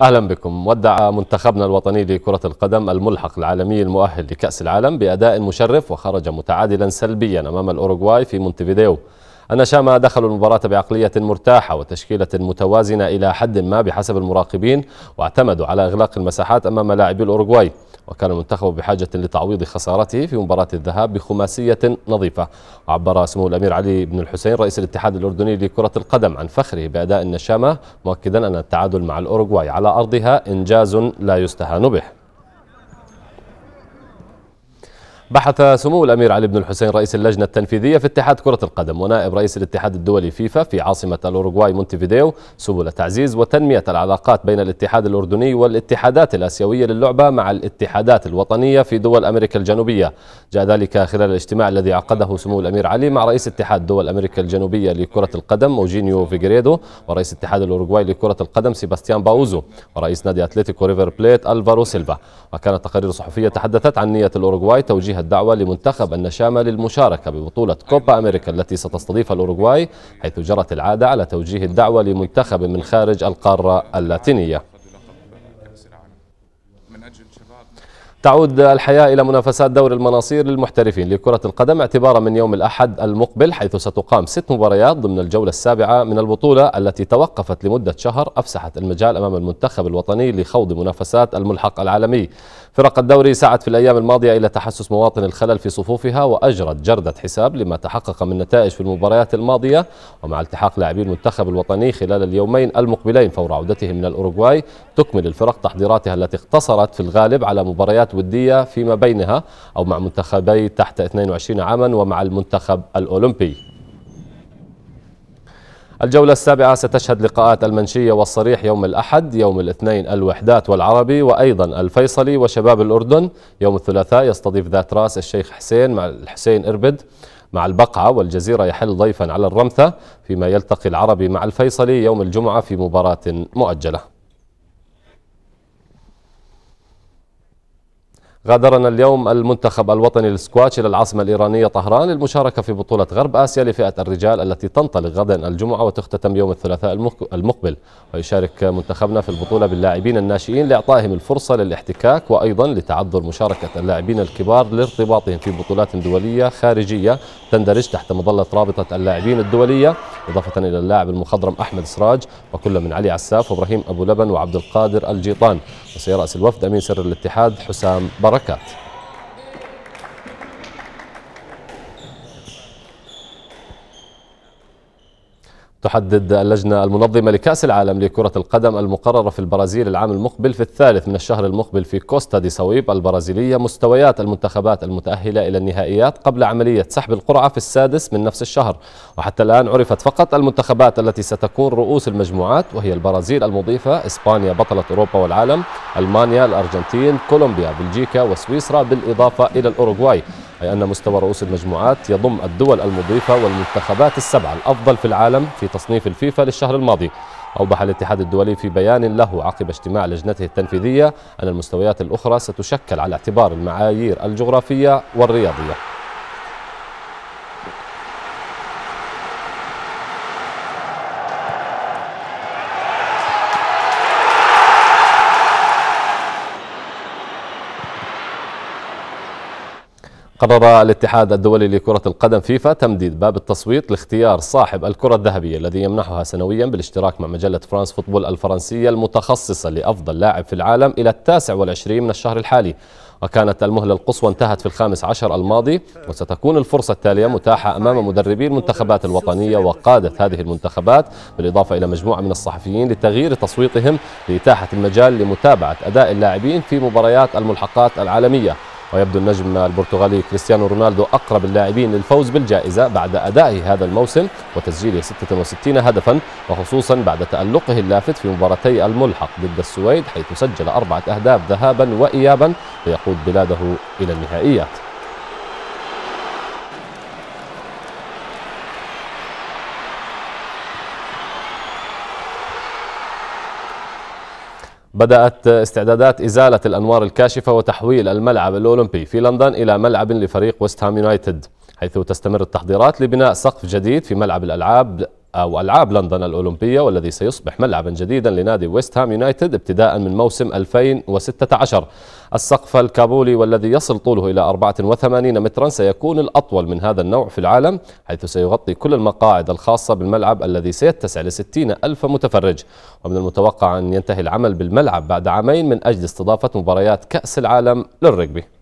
اهلا بكم ودع منتخبنا الوطني لكره القدم الملحق العالمي المؤهل لكاس العالم باداء مشرف وخرج متعادلا سلبيا امام الاوروغواي في مونتفيديو النشامى دخلوا المباراة بعقلية مرتاحة وتشكيلة متوازنة إلى حد ما بحسب المراقبين واعتمدوا على إغلاق المساحات أمام لاعبي الأوروغواي وكان المنتخب بحاجة لتعويض خسارته في مباراة الذهاب بخماسية نظيفة عبر سمو الأمير علي بن الحسين رئيس الاتحاد الأردني لكرة القدم عن فخره بأداء النشامة مؤكدا أن التعادل مع الأوروغواي على أرضها إنجاز لا يستهان به بحث سمو الامير علي بن الحسين رئيس اللجنه التنفيذيه في اتحاد كره القدم ونائب رئيس الاتحاد الدولي فيفا في عاصمه الاوروغواي مونتيفيديو سبل تعزيز وتنميه العلاقات بين الاتحاد الاردني والاتحادات الاسيويه للعبه مع الاتحادات الوطنيه في دول امريكا الجنوبيه جاء ذلك خلال الاجتماع الذي عقده سمو الامير علي مع رئيس اتحاد دول امريكا الجنوبيه لكره القدم اوجينيو فيجريدو ورئيس اتحاد الاوروغواي لكره القدم سيباستيان باوزو ورئيس نادي اتلتيكو ريفر بليت الفارو سيلفا وكانت تقارير صحفيه تحدثت عن نيه الاوروغواي توجيه الدعوة لمنتخب النشامة للمشاركة ببطولة كوبا أمريكا التي ستستضيف الأوروغواي حيث جرت العادة على توجيه الدعوة لمنتخب من خارج القارة اللاتينية تعود الحياة إلى منافسات دور المناصير للمحترفين لكرة القدم اعتبارا من يوم الأحد المقبل حيث ستقام ست مباريات ضمن الجولة السابعة من البطولة التي توقفت لمدة شهر أفسحت المجال أمام المنتخب الوطني لخوض منافسات الملحق العالمي فرق الدوري سعت في الأيام الماضية إلى تحسس مواطن الخلل في صفوفها وأجرت جردة حساب لما تحقق من نتائج في المباريات الماضية ومع التحاق لاعبي المنتخب الوطني خلال اليومين المقبلين فور عودتهم من الأوروغواي تكمل الفرق تحضيراتها التي اقتصرت في الغالب على مباريات مباريات ودية فيما بينها أو مع منتخبي تحت 22 عاما ومع المنتخب الأولمبي الجولة السابعة ستشهد لقاءات المنشية والصريح يوم الأحد يوم الاثنين الوحدات والعربي وأيضا الفيصلي وشباب الأردن يوم الثلاثاء يستضيف ذات راس الشيخ حسين مع الحسين إربد مع البقعة والجزيرة يحل ضيفا على الرمثة فيما يلتقي العربي مع الفيصلي يوم الجمعة في مباراة مؤجلة غادرنا اليوم المنتخب الوطني للسكواتش إلى العاصمة الإيرانية طهران للمشاركة في بطولة غرب آسيا لفئة الرجال التي تنطلق غدا الجمعة وتختتم يوم الثلاثاء المقبل ويشارك منتخبنا في البطولة باللاعبين الناشئين لإعطائهم الفرصة للاحتكاك وأيضا لتعذر مشاركة اللاعبين الكبار لارتباطهم في بطولات دولية خارجية تندرج تحت مظلة رابطة اللاعبين الدولية إضافة إلى اللاعب المخضرم أحمد سراج وكل من علي عساف وإبراهيم أبو لبن وعبد القادر الجيطان وسيرأس الوفد أمين سر الاتحاد حسام بر البركات تحدد اللجنة المنظمة لكأس العالم لكرة القدم المقررة في البرازيل العام المقبل في الثالث من الشهر المقبل في كوستا دي سويب البرازيلية مستويات المنتخبات المتأهلة إلى النهائيات قبل عملية سحب القرعة في السادس من نفس الشهر وحتى الآن عرفت فقط المنتخبات التي ستكون رؤوس المجموعات وهي البرازيل المضيفة إسبانيا بطلة أوروبا والعالم ألمانيا الأرجنتين كولومبيا بلجيكا وسويسرا بالإضافة إلى الأوروغواي أي أن مستوى رؤوس المجموعات يضم الدول المضيفة والمنتخبات السبعة الأفضل في العالم في تصنيف الفيفا للشهر الماضي أوضح الاتحاد الدولي في بيان له عقب اجتماع لجنته التنفيذية أن المستويات الأخرى ستشكل على اعتبار المعايير الجغرافية والرياضية قرر الاتحاد الدولي لكرة القدم فيفا تمديد باب التصويت لاختيار صاحب الكرة الذهبية الذي يمنحها سنويا بالاشتراك مع مجلة فرانس فوتبول الفرنسية المتخصصة لأفضل لاعب في العالم إلى التاسع والعشرين من الشهر الحالي وكانت المهلة القصوى انتهت في الخامس عشر الماضي وستكون الفرصة التالية متاحة أمام مدربي المنتخبات الوطنية وقادة هذه المنتخبات بالإضافة إلى مجموعة من الصحفيين لتغيير تصويتهم لإتاحة المجال لمتابعة أداء اللاعبين في مباريات الملحقات العالمية ويبدو النجم البرتغالي كريستيانو رونالدو أقرب اللاعبين للفوز بالجائزة بعد أدائه هذا الموسم وتسجيله 66 هدفا وخصوصا بعد تألقه اللافت في مباراتي الملحق ضد السويد حيث سجل أربعة أهداف ذهابا وإيابا ليقود بلاده إلى النهائيات بدأت استعدادات إزالة الأنوار الكاشفة وتحويل الملعب الأولمبي في لندن إلى ملعب لفريق ويست هام يونايتد حيث تستمر التحضيرات لبناء سقف جديد في ملعب الألعاب أو ألعاب لندن الأولمبية والذي سيصبح ملعبا جديدا لنادي ويست هام يونايتد ابتداء من موسم 2016 السقف الكابولي والذي يصل طوله إلى 84 مترا سيكون الأطول من هذا النوع في العالم حيث سيغطي كل المقاعد الخاصة بالملعب الذي سيتسع ل 60 ألف متفرج ومن المتوقع أن ينتهي العمل بالملعب بعد عامين من أجل استضافة مباريات كأس العالم للرجبي